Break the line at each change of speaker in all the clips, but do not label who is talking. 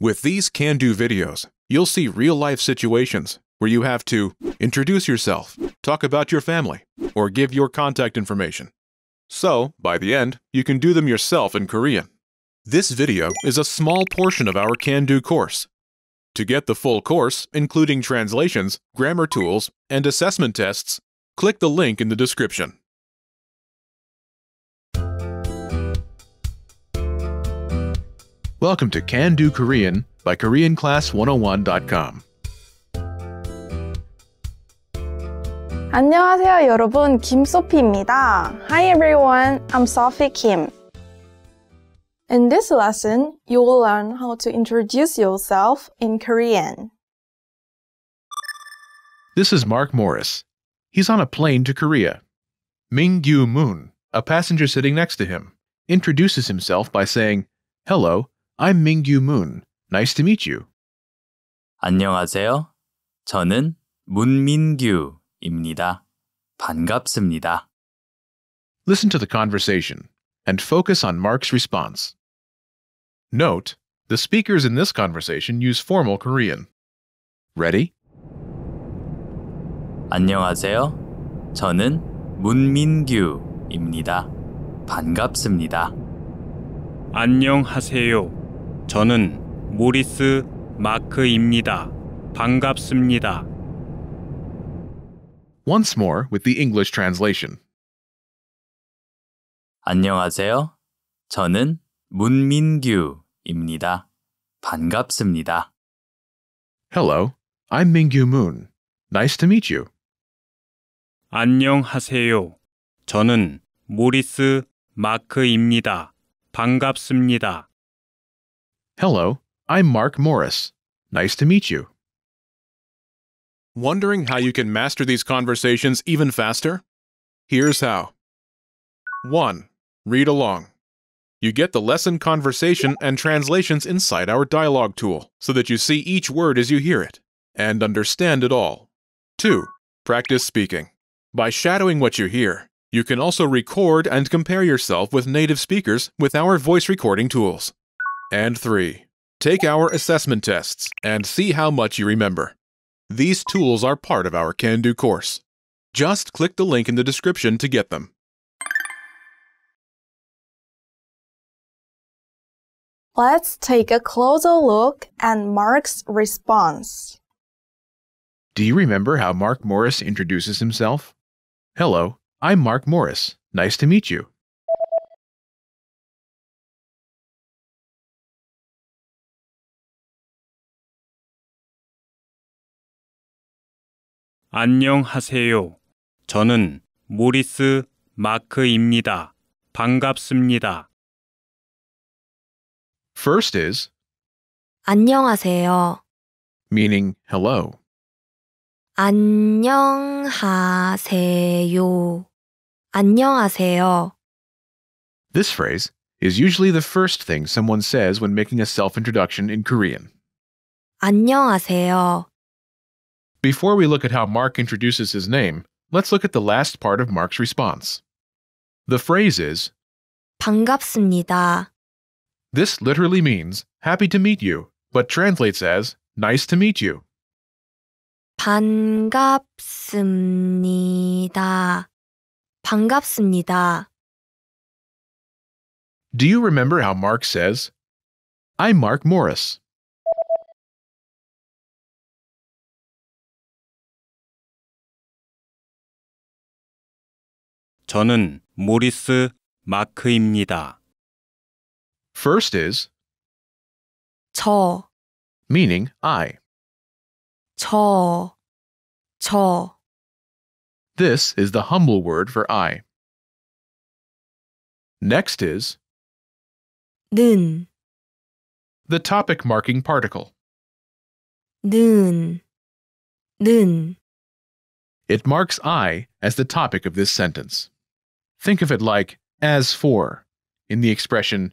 With these can-do videos, you'll see real-life situations where you have to introduce yourself, talk about your family, or give your contact information. So, by the end, you can do them yourself in Korean. This video is a small portion of our can-do course. To get the full course, including translations, grammar tools, and assessment tests, click the link in the description. Welcome to Can Do Korean by KoreanClass101.com.
안녕하세요, 여러분. 김소피입니다. Hi, everyone. I'm Sophie Kim. In this lesson, you will learn how to introduce yourself in Korean.
This is Mark Morris. He's on a plane to Korea. Mingyu Moon, a passenger sitting next to him, introduces himself by saying, Hello, I'm Mingyu Moon. Nice to meet you. 안녕하세요. 저는 문민규입니다. 반갑습니다. Listen to the conversation and focus on Mark's response. Note, the speakers in this conversation use formal Korean. Ready? 안녕하세요. 저는 문민규입니다.
반갑습니다. 안녕하세요. 저는 모리스 마크입니다. 반갑습니다.
Once more with the English translation. 안녕하세요. 저는 문민규입니다. 반갑습니다. Hello, I'm Mingyu Moon. Nice to meet you. 안녕하세요. 저는 모리스 마크입니다. 반갑습니다. Hello, I'm Mark Morris. Nice to meet you. Wondering how you can master these conversations even faster? Here's how. 1. Read along. You get the lesson conversation and translations inside our dialogue tool so that you see each word as you hear it and understand it all. 2. Practice speaking. By shadowing what you hear, you can also record and compare yourself with native speakers with our voice recording tools. And 3. Take our assessment tests and see how much you remember. These tools are part of our Can Do course. Just click the link in the description to get them.
Let's take a closer look
at Mark's response.
Do you remember how Mark Morris introduces himself? Hello, I'm Mark Morris. Nice to meet you.
안녕하세요. 저는 모리스 마크입니다. 반갑습니다. First is
안녕하세요.
meaning hello.
안녕하세요. 안녕하세요.
This phrase is usually the first thing someone says when making a self introduction in Korean.
안녕하세요.
Before we look at how Mark introduces his name, let's look at the last part of Mark's response. The phrase is 반갑습니다. This literally means happy to meet you, but translates as nice to meet you.
반갑습니다. 반갑습니다.
Do you remember how Mark says, I'm Mark Morris?
저는 모리스 마크입니다. First is 저, meaning I. 저, 저. This is the humble word for I. Next is 는, the topic marking particle. 는, 는.
It marks I as the topic of this sentence. Think of it like as for in the expression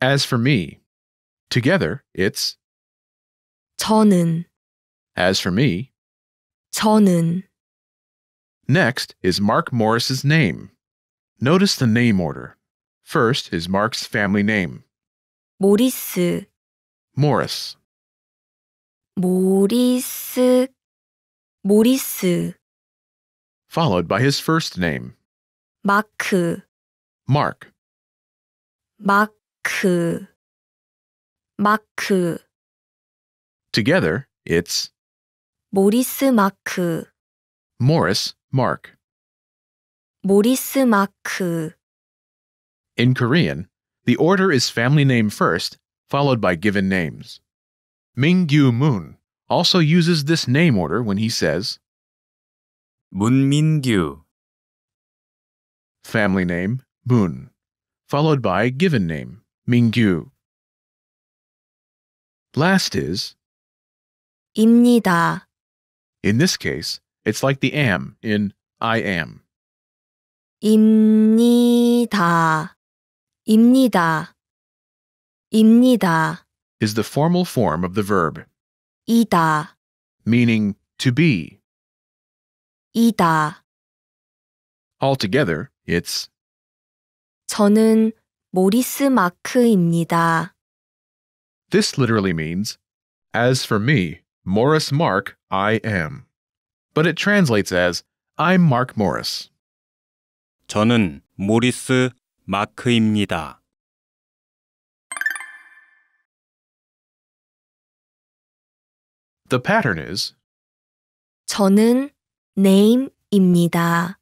as for me. Together, it's
저는
as for me.
저는
Next is Mark Morris's name. Notice the name order. First is Mark's family name. 모리스 Morris.
모리스 모리스
followed by his first name.
마크 mark 마크 마크
together it's
모리스 마크
Morris mark
모리스 마크
in Korean the order is family name first followed by given names Mingyu Moon also uses this name order when he says 문민규 family name, Moon, followed by given name, Mingyu. Last is
입니다.
In this case, it's like the am in I am.
입니다. 입니다. 입니다.
Is the formal form of the verb
이다,
meaning to be.
이다.
Altogether, it's
저는 모리스 마크입니다.
This literally means, As for me, Morris Mark, I am. But it translates as, I'm Mark Morris. 저는 모리스
마크입니다. The pattern is 저는
name입니다.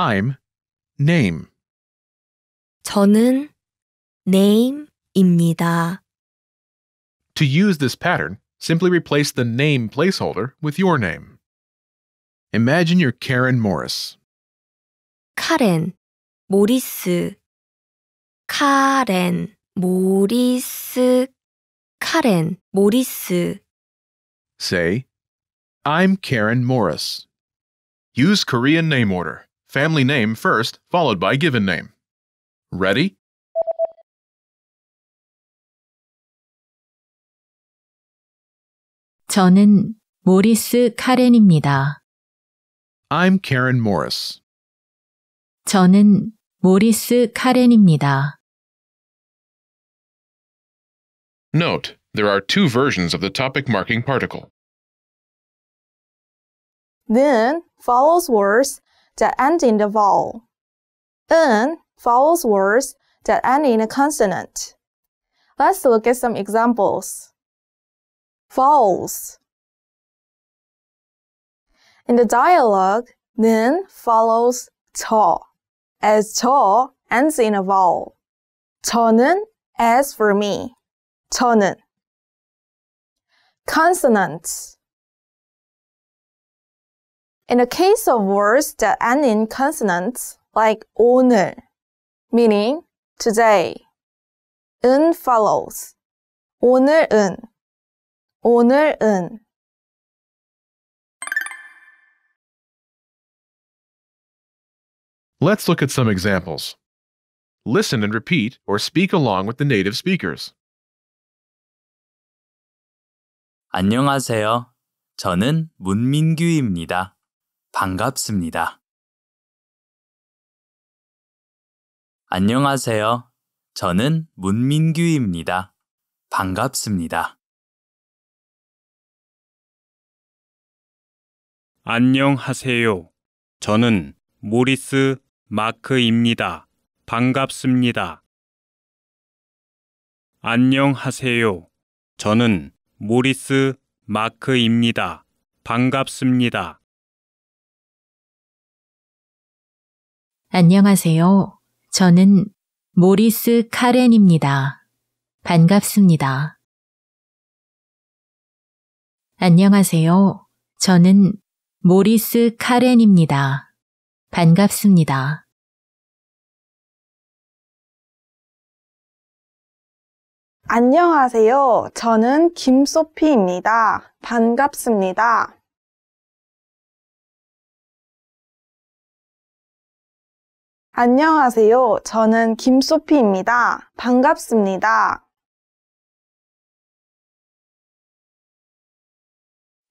I'm name.
저는 name입니다.
To use this pattern, simply replace the name placeholder with your name. Imagine you're Karen Morris.
Karen 모리스. Karen 모리스. Karen 모리스.
Say, I'm Karen Morris. Use Korean name order family name first, followed by given name.
Ready? 카렌입니다.
I'm Karen Morris.
저는 모리스 카렌입니다. Note,
there are two versions of the topic marking particle.
Then follows words that end in the vowel. N follows words that end in a consonant. Let's look at some examples. Vowels. In the dialogue, N follows to, as to ends in a vowel. 저는 as for me. 저는 consonants. In the case of words that end in consonants, like 오늘, meaning today, 은 follows.
오늘은, 오늘은. Let's look at some examples.
Listen and repeat or speak along with the native speakers. 안녕하세요. 저는 문민규입니다.
반갑습니다. 안녕하세요. 저는 문민규입니다. 반갑습니다. 안녕하세요. 저는 모리스 마크입니다. 반갑습니다. 안녕하세요. 저는 모리스 마크입니다. 반갑습니다. 안녕하세요.
저는 모리스 카렌입니다. 반갑습니다. 안녕하세요. 저는
모리스 카렌입니다. 반갑습니다. 안녕하세요. 저는 김소피입니다. 반갑습니다. 안녕하세요. 저는 김소피입니다. 반갑습니다.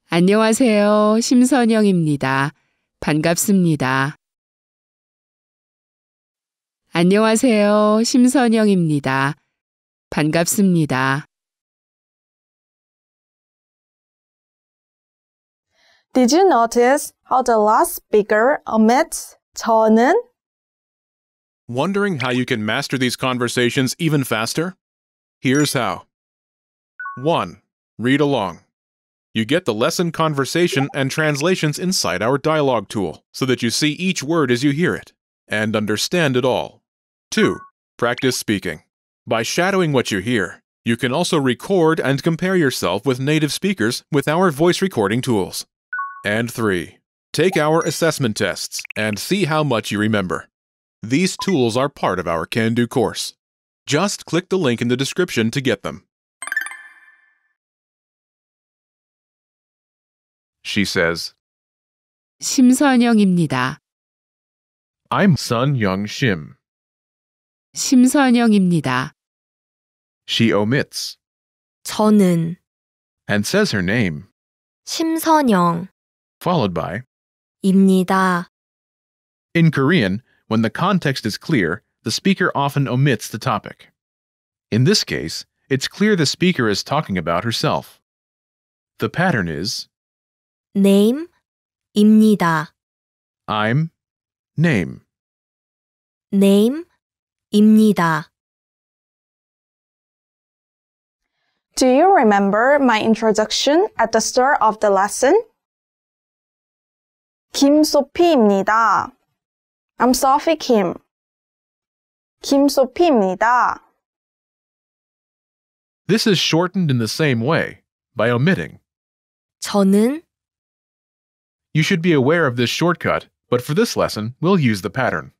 안녕하세요. 심선영입니다. 반갑습니다. 안녕하세요. 심선영입니다. 반갑습니다. Did you notice
how the last speaker omits 저는
Wondering how you can master these conversations even faster? Here's how. 1. Read along. You get the lesson conversation and translations inside our dialogue tool, so that you see each word as you hear it, and understand it all. 2. Practice speaking. By shadowing what you hear, you can also record and compare yourself with native speakers with our voice recording tools. And 3. Take our assessment tests and see how much you remember. These tools are part of our Can Do course. Just click the link in the description to get them.
She says, 심선영입니다.
I'm Sun Young Shim.
심선영입니다.
She omits 저는 and says her name,
심선영입니다.
followed by, In Korean, when the context is clear, the speaker often omits the topic. In this case, it's clear the speaker is talking about herself. The pattern is
name 입니다
i I'm name.
Name
입니다. Do you
remember my introduction at the start of the lesson? 김소피입니다. I'm Sophie Kim.
김소피입니다.
This is shortened in the same way, by omitting. 저는 You should be aware of this shortcut, but for this lesson, we'll use the pattern.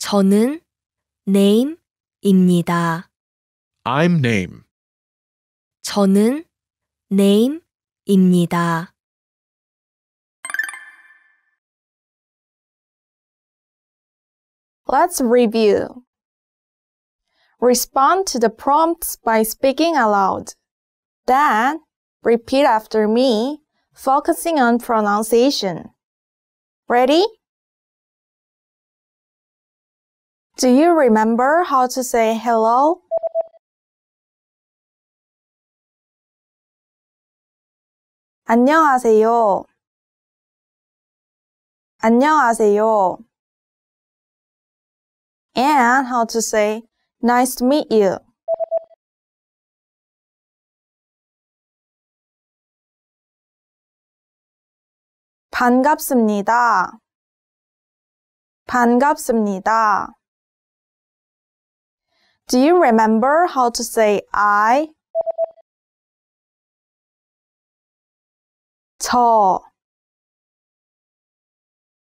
저는
name입니다.
I'm name.
저는 name입니다.
Let's review.
Respond to the prompts by speaking aloud. Then, repeat after me, focusing on pronunciation.
Ready? Do you remember how to say hello? 안녕하세요. 안녕하세요 and how to say nice to meet you.
반갑습니다. 반갑습니다. Do you remember how to say I?
저,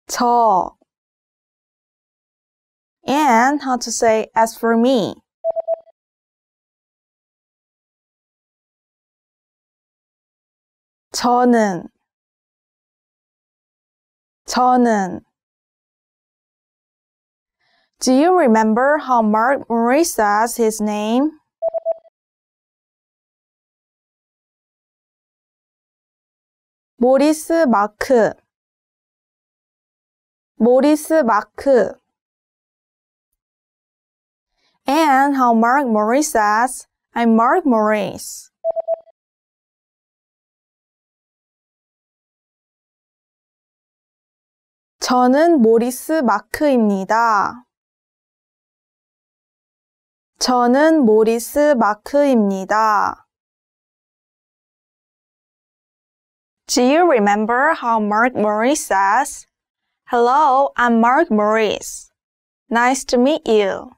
저 and how to say as for me. 저는 저는 Do you remember how Mark Murray says his name? Morris Mark.
Morris Mark and how Mark Morris says, I'm Mark Morris. 저는 모리스 마크입니다. 저는 모리스 마크입니다. Do you remember how Mark Morris says, Hello, I'm Mark Morris. Nice to meet you.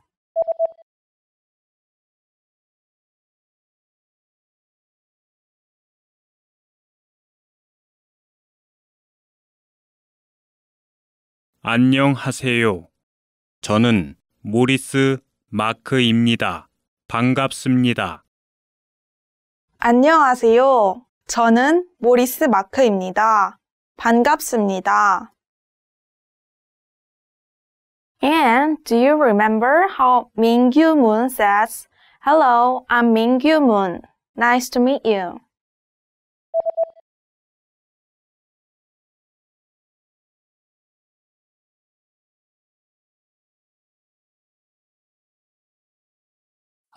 안녕하세요. 저는 모리스 마크입니다. 반갑습니다.
안녕하세요. 저는 모리스 마크입니다. 반갑습니다. And do you remember how Mingyu Moon says, Hello, I'm Mingyu Moon. Nice to meet you.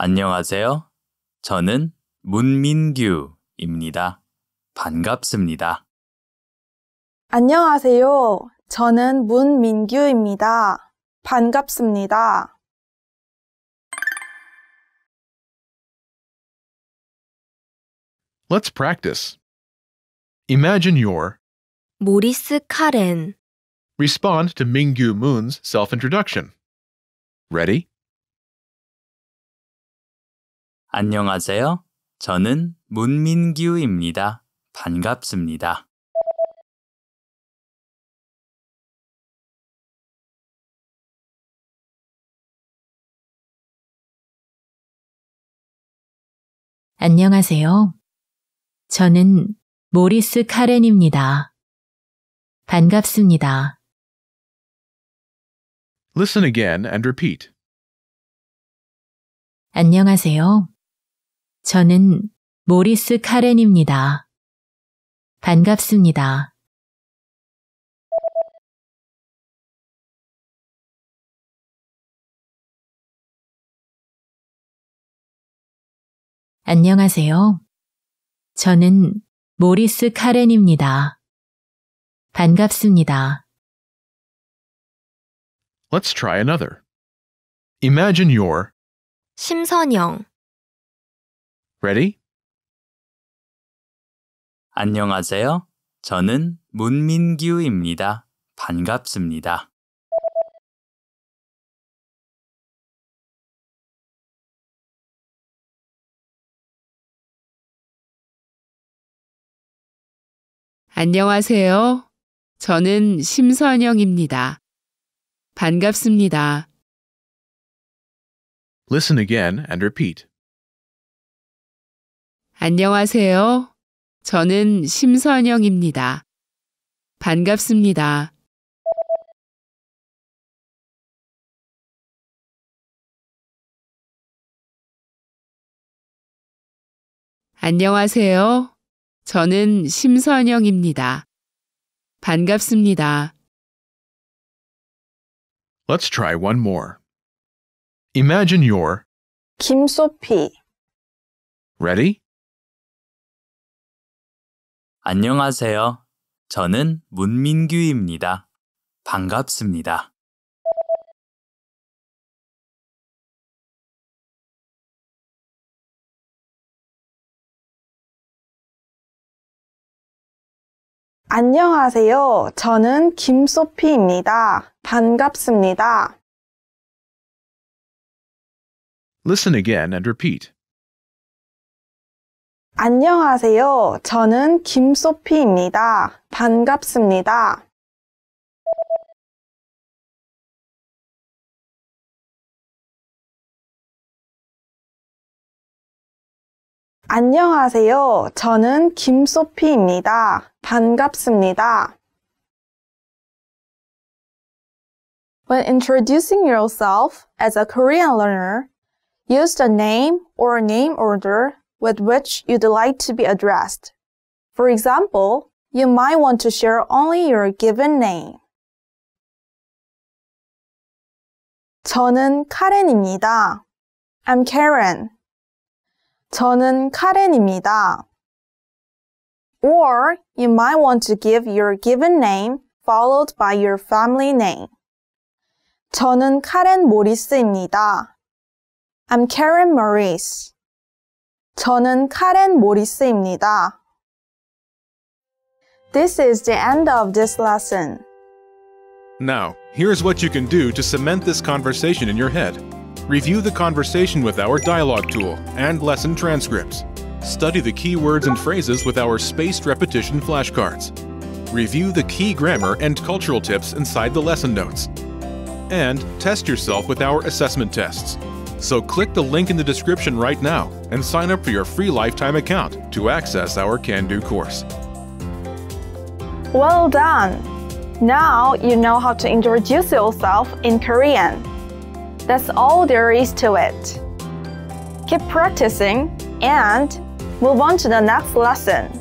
안녕하세요. 저는 문민규입니다. 반갑습니다.
안녕하세요. 저는 문민규입니다. 반갑습니다.
Let's practice. Imagine your
모리스 카렌
Respond to Mingyu Moon's self introduction. Ready?
안녕하세요. 저는 문민규입니다. 반갑습니다. 안녕하세요. 저는 모리스 카렌입니다. 반갑습니다.
Listen again and repeat.
안녕하세요. 저는 모리스 카렌입니다. 반갑습니다. 안녕하세요. 저는 모리스 카렌입니다. 반갑습니다.
Let's try another.
Imagine you're 심선영 Ready? 안녕하세요. 저는 문민규입니다. 반갑습니다. 안녕하세요. 저는 심선영입니다. 반갑습니다.
Listen again and repeat.
안녕하세요. 저는 심선영입니다. 반갑습니다. 안녕하세요. 저는 심선영입니다. 반갑습니다.
Let's try one more.
Imagine you're 김소피. Ready? 안녕하세요. 저는 문민규입니다. 반갑습니다. 안녕하세요. 저는 김소피입니다. 반갑습니다.
Listen again and repeat.
안녕하세요. 저는 김소피입니다. 반갑습니다.
안녕하세요.
저는 김소피입니다. 반갑습니다. When introducing yourself as a Korean learner, use the name or name order with which you'd like to be addressed. For example, you might want to share only your given name. 저는 카렌입니다. I'm Karen. 저는 카렌입니다. Or you might want to give your given name followed by your family name. 저는 카렌 모리스입니다. I'm Karen Maurice. 저는 카렌 모리스입니다. This is the end of this lesson.
Now, here's what you can do to cement this conversation in your head. Review the conversation with our dialogue tool and lesson transcripts. Study the key words and phrases with our spaced repetition flashcards. Review the key grammar and cultural tips inside the lesson notes. And test yourself with our assessment tests. So click the link in the description right now and sign up for your free lifetime account to access our CanDo course.
Well done! Now you know how to introduce yourself in Korean. That's all there is to it. Keep practicing and move on to the next lesson.